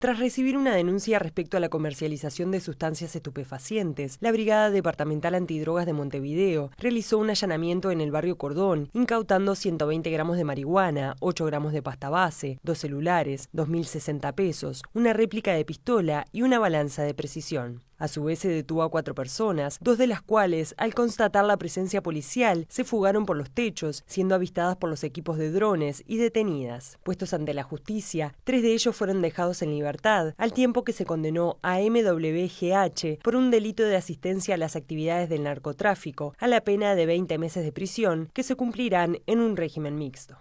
Tras recibir una denuncia respecto a la comercialización de sustancias estupefacientes, la Brigada Departamental Antidrogas de Montevideo realizó un allanamiento en el barrio Cordón, incautando 120 gramos de marihuana, 8 gramos de pasta base, dos celulares, 2.060 pesos, una réplica de pistola y una balanza de precisión. A su vez se detuvo a cuatro personas, dos de las cuales, al constatar la presencia policial, se fugaron por los techos, siendo avistadas por los equipos de drones y detenidas. Puestos ante la justicia, tres de ellos fueron dejados en libertad, al tiempo que se condenó a MWGH por un delito de asistencia a las actividades del narcotráfico, a la pena de 20 meses de prisión, que se cumplirán en un régimen mixto.